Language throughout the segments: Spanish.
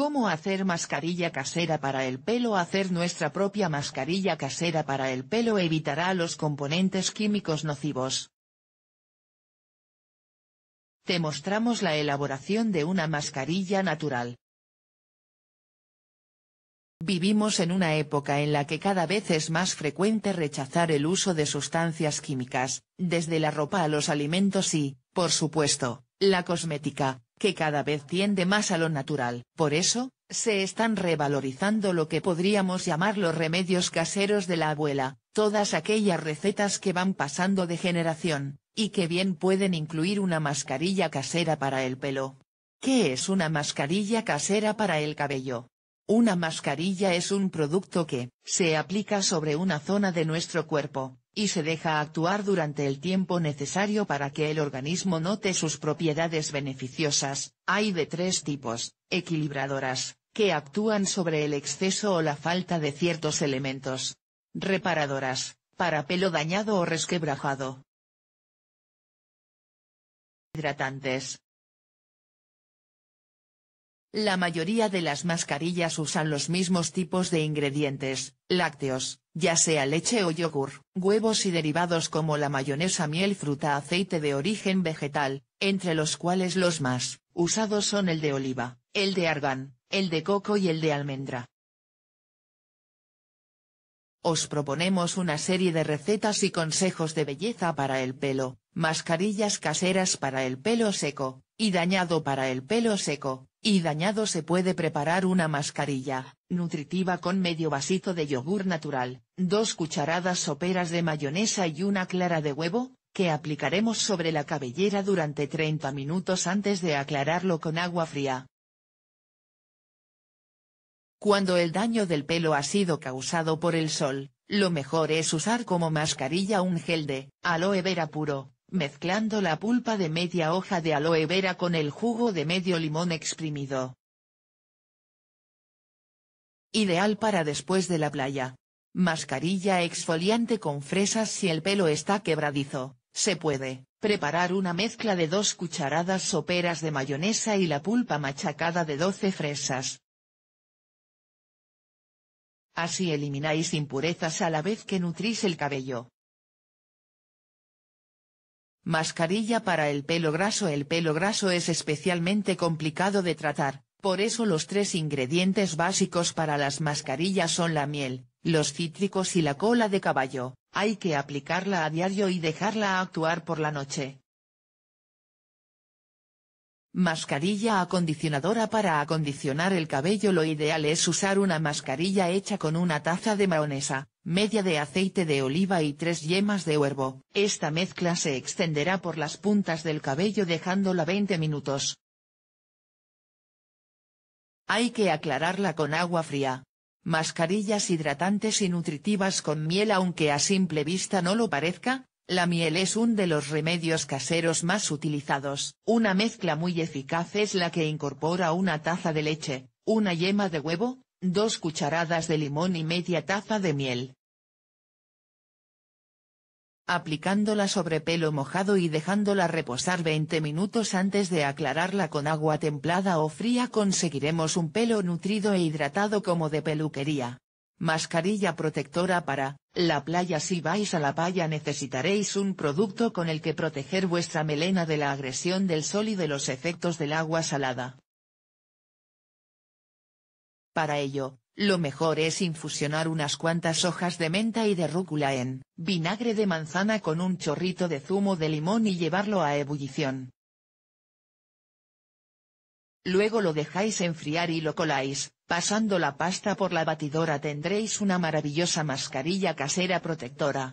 ¿Cómo hacer mascarilla casera para el pelo? Hacer nuestra propia mascarilla casera para el pelo evitará los componentes químicos nocivos. Te mostramos la elaboración de una mascarilla natural. Vivimos en una época en la que cada vez es más frecuente rechazar el uso de sustancias químicas, desde la ropa a los alimentos y, por supuesto, la cosmética, que cada vez tiende más a lo natural. Por eso, se están revalorizando lo que podríamos llamar los remedios caseros de la abuela, todas aquellas recetas que van pasando de generación, y que bien pueden incluir una mascarilla casera para el pelo. ¿Qué es una mascarilla casera para el cabello? Una mascarilla es un producto que se aplica sobre una zona de nuestro cuerpo, y se deja actuar durante el tiempo necesario para que el organismo note sus propiedades beneficiosas, hay de tres tipos, equilibradoras, que actúan sobre el exceso o la falta de ciertos elementos. Reparadoras, para pelo dañado o resquebrajado. Hidratantes. La mayoría de las mascarillas usan los mismos tipos de ingredientes, lácteos, ya sea leche o yogur, huevos y derivados como la mayonesa miel fruta aceite de origen vegetal, entre los cuales los más usados son el de oliva, el de argán, el de coco y el de almendra. Os proponemos una serie de recetas y consejos de belleza para el pelo, mascarillas caseras para el pelo seco, y dañado para el pelo seco, y dañado se puede preparar una mascarilla, Nutritiva con medio vasito de yogur natural, dos cucharadas soperas de mayonesa y una clara de huevo, que aplicaremos sobre la cabellera durante 30 minutos antes de aclararlo con agua fría. Cuando el daño del pelo ha sido causado por el sol, lo mejor es usar como mascarilla un gel de aloe vera puro, mezclando la pulpa de media hoja de aloe vera con el jugo de medio limón exprimido. Ideal para después de la playa. Mascarilla exfoliante con fresas si el pelo está quebradizo. Se puede preparar una mezcla de dos cucharadas soperas de mayonesa y la pulpa machacada de 12 fresas. Así elimináis impurezas a la vez que nutrís el cabello. Mascarilla para el pelo graso El pelo graso es especialmente complicado de tratar, por eso los tres ingredientes básicos para las mascarillas son la miel, los cítricos y la cola de caballo, hay que aplicarla a diario y dejarla actuar por la noche. Mascarilla acondicionadora Para acondicionar el cabello lo ideal es usar una mascarilla hecha con una taza de mayonesa, media de aceite de oliva y tres yemas de huervo. Esta mezcla se extenderá por las puntas del cabello dejándola 20 minutos. Hay que aclararla con agua fría. Mascarillas hidratantes y nutritivas con miel aunque a simple vista no lo parezca, la miel es un de los remedios caseros más utilizados. Una mezcla muy eficaz es la que incorpora una taza de leche, una yema de huevo, dos cucharadas de limón y media taza de miel aplicándola sobre pelo mojado y dejándola reposar 20 minutos antes de aclararla con agua templada o fría conseguiremos un pelo nutrido e hidratado como de peluquería. Mascarilla protectora para, la playa Si vais a la playa necesitaréis un producto con el que proteger vuestra melena de la agresión del sol y de los efectos del agua salada. Para ello, lo mejor es infusionar unas cuantas hojas de menta y de rúcula en vinagre de manzana con un chorrito de zumo de limón y llevarlo a ebullición. Luego lo dejáis enfriar y lo coláis, pasando la pasta por la batidora tendréis una maravillosa mascarilla casera protectora.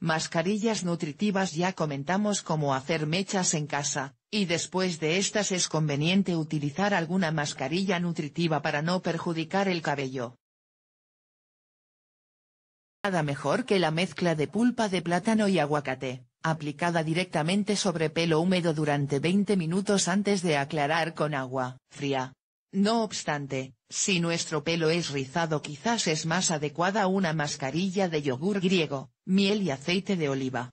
Mascarillas nutritivas ya comentamos cómo hacer mechas en casa, y después de estas es conveniente utilizar alguna mascarilla nutritiva para no perjudicar el cabello. Nada mejor que la mezcla de pulpa de plátano y aguacate, aplicada directamente sobre pelo húmedo durante 20 minutos antes de aclarar con agua fría. No obstante, si nuestro pelo es rizado quizás es más adecuada una mascarilla de yogur griego, miel y aceite de oliva.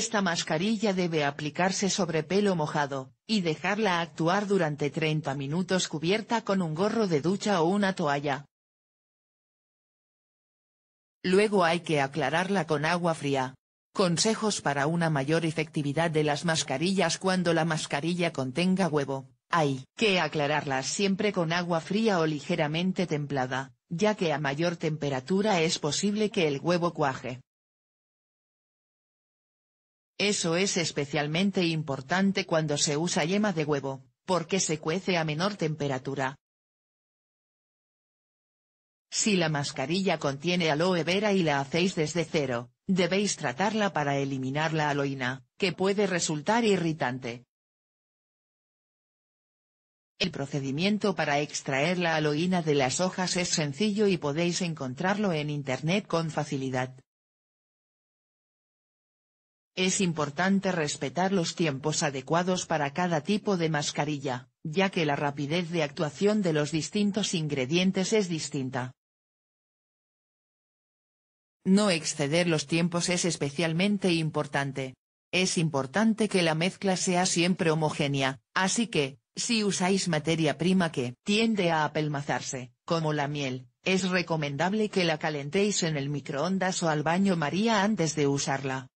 Esta mascarilla debe aplicarse sobre pelo mojado, y dejarla actuar durante 30 minutos cubierta con un gorro de ducha o una toalla. Luego hay que aclararla con agua fría. Consejos para una mayor efectividad de las mascarillas cuando la mascarilla contenga huevo. Hay que aclararlas siempre con agua fría o ligeramente templada, ya que a mayor temperatura es posible que el huevo cuaje. Eso es especialmente importante cuando se usa yema de huevo, porque se cuece a menor temperatura. Si la mascarilla contiene aloe vera y la hacéis desde cero, debéis tratarla para eliminar la aloína, que puede resultar irritante. El procedimiento para extraer la aloína de las hojas es sencillo y podéis encontrarlo en internet con facilidad. Es importante respetar los tiempos adecuados para cada tipo de mascarilla, ya que la rapidez de actuación de los distintos ingredientes es distinta. No exceder los tiempos es especialmente importante. Es importante que la mezcla sea siempre homogénea, así que, si usáis materia prima que tiende a apelmazarse, como la miel, es recomendable que la calentéis en el microondas o al baño María antes de usarla.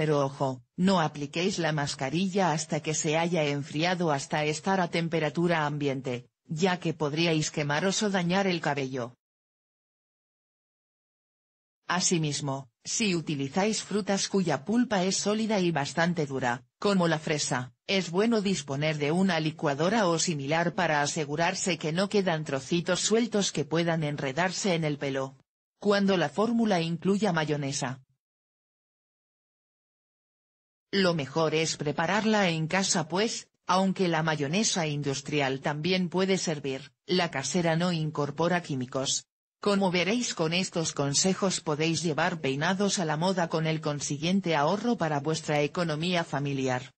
Pero ojo, no apliquéis la mascarilla hasta que se haya enfriado hasta estar a temperatura ambiente, ya que podríais quemaros o dañar el cabello. Asimismo, si utilizáis frutas cuya pulpa es sólida y bastante dura, como la fresa, es bueno disponer de una licuadora o similar para asegurarse que no quedan trocitos sueltos que puedan enredarse en el pelo. Cuando la fórmula incluya mayonesa, lo mejor es prepararla en casa pues, aunque la mayonesa industrial también puede servir, la casera no incorpora químicos. Como veréis con estos consejos podéis llevar peinados a la moda con el consiguiente ahorro para vuestra economía familiar.